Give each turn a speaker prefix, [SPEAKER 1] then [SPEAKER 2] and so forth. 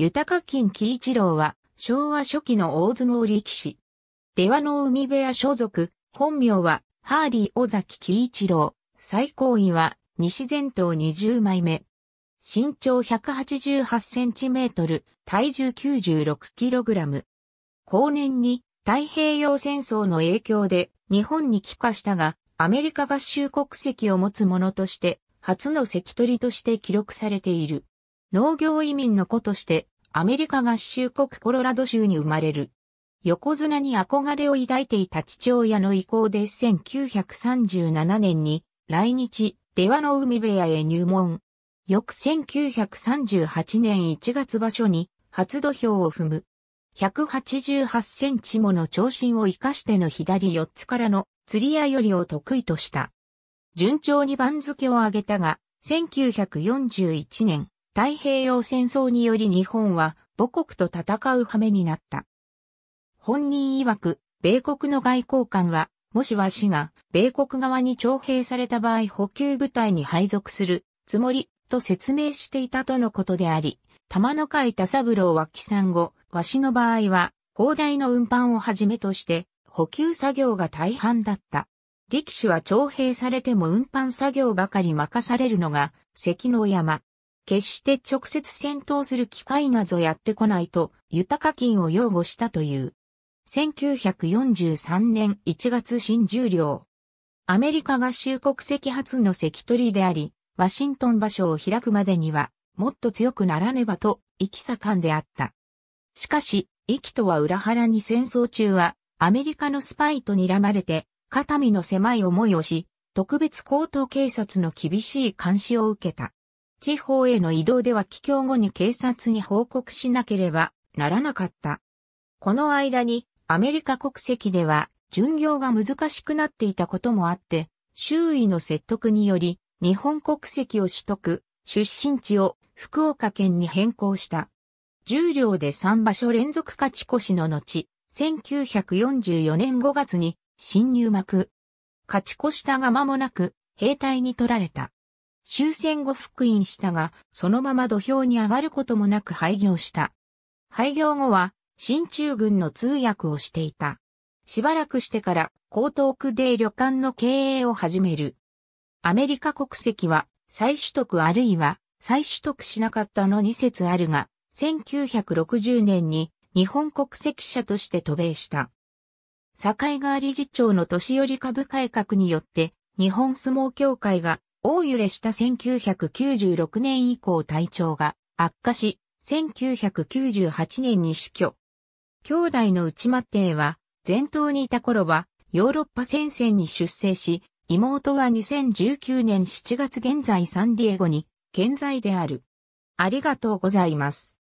[SPEAKER 1] 豊金喜一郎は、昭和初期の大相撲力士。出羽の海部屋所属、本名は、ハーリー尾崎喜一郎、最高位は、西前頭20枚目。身長188センチメートル、体重96キログラム。後年に、太平洋戦争の影響で、日本に帰化したが、アメリカ合衆国籍を持つ者として、初の関取として記録されている。農業移民の子として、アメリカ合衆国コロラド州に生まれる。横綱に憧れを抱いていた父親の意向で1937年に来日、出羽の海部屋へ入門。翌1938年1月場所に初土俵を踏む。188センチもの長身を生かしての左四つからの釣り合いよりを得意とした。順調に番付を上げたが、1941年、太平洋戦争により日本は母国と戦う羽目になった。本人曰く、米国の外交官は、もしわしが、米国側に徴兵された場合補給部隊に配属するつもりと説明していたとのことであり、玉の会田三郎は帰参後、わしの場合は、砲台の運搬をはじめとして、補給作業が大半だった。力士は徴兵されても運搬作業ばかり任されるのが、関の山、決して直接戦闘する機会などやってこないと、豊か金を擁護したという。1943年1月新十両。アメリカ合衆国籍初の関取であり、ワシントン場所を開くまでには、もっと強くならねばと、意気盛んであった。しかし、意気とは裏腹に戦争中は、アメリカのスパイと睨まれて、肩身の狭い思いをし、特別高等警察の厳しい監視を受けた。地方への移動では帰郷後に警察に報告しなければならなかった。この間にアメリカ国籍では巡業が難しくなっていたこともあって、周囲の説得により日本国籍を取得、出身地を福岡県に変更した。重量で3場所連続勝ち越しの後、1944年5月に新入幕。勝ち越したが間もなく兵隊に取られた。終戦後復員したが、そのまま土俵に上がることもなく廃業した。廃業後は、新中軍の通訳をしていた。しばらくしてから、江東区で旅館の経営を始める。アメリカ国籍は、再取得あるいは、再取得しなかったの2説あるが、1960年に日本国籍者として渡米した。境川理事長の年寄り株改革によって、日本相撲協会が大揺れした1996年以降体調が悪化し、1998年に死去。兄弟の内マ帝は、前頭にいた頃は、ヨーロッパ戦線に出征し、妹は2019年7月現在サンディエゴに、健在である。ありがとうございます。